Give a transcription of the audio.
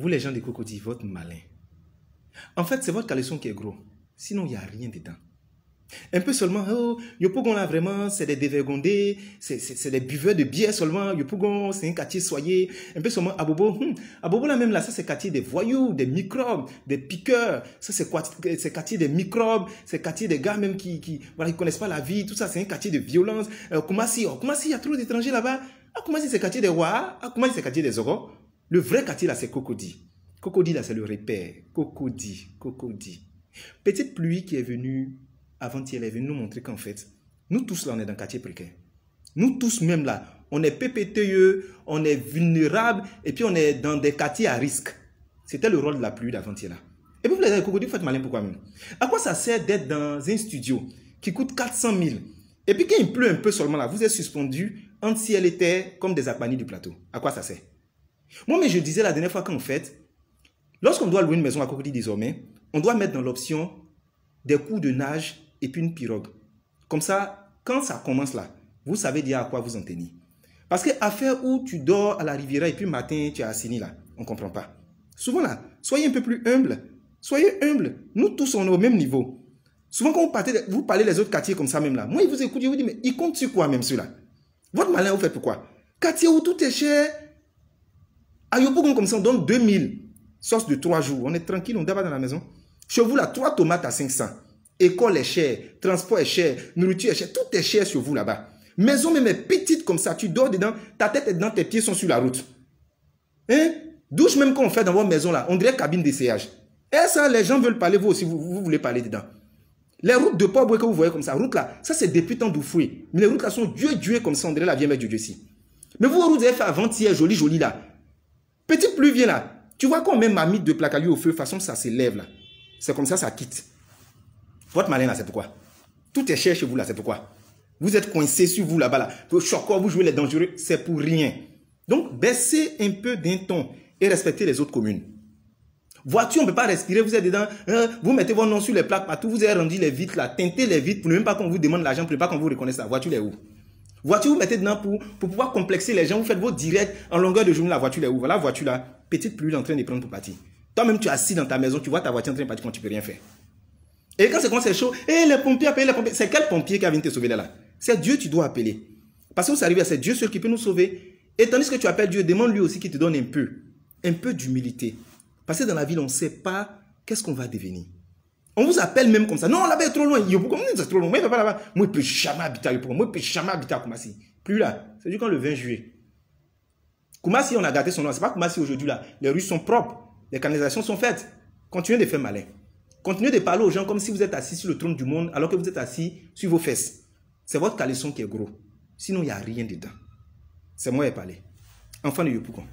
Vous, les gens de Cocody, votre malin. En fait, c'est votre caleçon qui est gros. Sinon, il n'y a rien dedans. Un peu seulement, oh, Yopogon là vraiment, c'est des dévergondés, c'est des buveurs de bière seulement, Yopogon, c'est un quartier soyé. Un peu seulement, Abobo, hum, Abobo là même, là, ça c'est quartier des voyous, des microbes, des piqueurs, ça c'est quartier des microbes, c'est quartier des gars même qui, qui voilà, ils connaissent pas la vie, tout ça, c'est un quartier de violence. Comment euh, Kumasi, oh, Kumasi, il y a trop d'étrangers là-bas. Ah, Kumasi, c'est quartier des rois? ah, Kumasi, c'est quartier des oros? Le vrai quartier, là, c'est Cocody. Cocody, là, c'est le repère. Cocody, Cocody. Petite pluie qui est venue avant-hier, elle est venue nous montrer qu'en fait, nous tous, là, on est dans un quartier précaire. Nous tous, même là, on est pépéteux on est vulnérable, et puis on est dans des quartiers à risque. C'était le rôle de la pluie d'avant-hier, là. Et puis, vous les Cocody, vous faites malin pourquoi même À quoi ça sert d'être dans un studio qui coûte 400 000 et puis quand pleut un peu seulement là, vous êtes suspendu entre ciel et terre comme des apanis du plateau. À quoi ça sert moi, mais je disais la dernière fois qu'en fait, lorsqu'on doit louer une maison à Cocody désormais, on doit mettre dans l'option des coups de nage et puis une pirogue. Comme ça, quand ça commence là, vous savez dire à quoi vous en tenir. Parce que affaire où tu dors à la rivière et puis matin tu es ni là, on ne comprend pas. Souvent là, soyez un peu plus humble. Soyez humble. Nous tous on est au même niveau. Souvent quand vous, parlez des autres quartiers comme ça même là, moi ils vous écoutent, je vous dis mais ils comptent sur quoi même ceux-là Votre malin vous faites pourquoi Quartier où tout est cher, a comme comme ça on donne 2000. Sauce de 3 jours. On est tranquille, on débat dans la maison. Chez vous, là, 3 tomates à 500. École est chère, transport est cher, nourriture est chère, tout est cher sur vous là-bas. Maison même est petite comme ça, tu dors dedans, ta tête est dedans, tes pieds sont sur la route. Hein? Douche même qu'on fait dans votre maison là, on dirait cabine d'essayage. Et eh, ça, les gens veulent parler, vous aussi, vous, voulez parler dedans. Les routes de pauvres que vous voyez comme ça, route là, ça c'est depuis tant Mais les routes là sont Dieu, Dieu comme ça, on dirait la vieille mère du Dieu ici. Mais vous, vous avez fait avant-hier, joli, joli là. Petit pluvier là, tu vois quand même ma mythe de lui au feu, de toute façon ça s'élève là. C'est comme ça, ça quitte. Votre malin là, c'est pourquoi Tout est cher chez vous là, c'est pourquoi Vous êtes coincé sur vous là-bas là. là. quoi vous jouez les dangereux, c'est pour rien. Donc baissez un peu d'un ton et respectez les autres communes. Voiture, on ne peut pas respirer, vous êtes dedans, hein, vous mettez vos noms sur les plaques partout, vous avez rendu les vitres là, teintez les vitres pour ne même pas qu'on vous demande l'argent, pour ne pas qu'on vous reconnaisse la voiture est où Voiture, vous mettez dedans pour, pour pouvoir complexer les gens. Vous faites vos directs en longueur de journée. La voiture est où Voilà, la voiture là. Petite pluie en train de prendre pour partir. Toi-même, tu es assis dans ta maison, tu vois ta voiture en train de partir quand tu peux rien faire. Et quand c'est quand c'est chaud, et eh, les pompiers appellent les pompiers. C'est quel pompier qui a venu te sauver là, là C'est Dieu tu dois appeler. Parce que vous arrivez à c'est Dieu seul qui peut nous sauver. Et tandis que tu appelles Dieu, demande-lui aussi qu'il te donne un peu, un peu d'humilité. Parce que dans la ville, on ne sait pas qu'est-ce qu'on va devenir. On vous appelle même comme ça. Non, là-bas est trop loin. Yopougon, c'est trop loin. Moi, il ne pas là-bas. Moi, je ne peux jamais habiter à Yopougon. Moi, je ne peux jamais habiter à Koumassi. Plus là. cest du quand le 20 juillet. Koumassi, on a gâté son nom. Ce n'est pas Koumassi aujourd'hui là. Les rues sont propres. Les canalisations sont faites. Continuez de faire malin. Continuez de parler aux gens comme si vous êtes assis sur le trône du monde alors que vous êtes assis sur vos fesses. C'est votre caleçon qui est gros. Sinon, il n'y a rien dedans. C'est moi qui ai parlé. Enfant de Yopougon.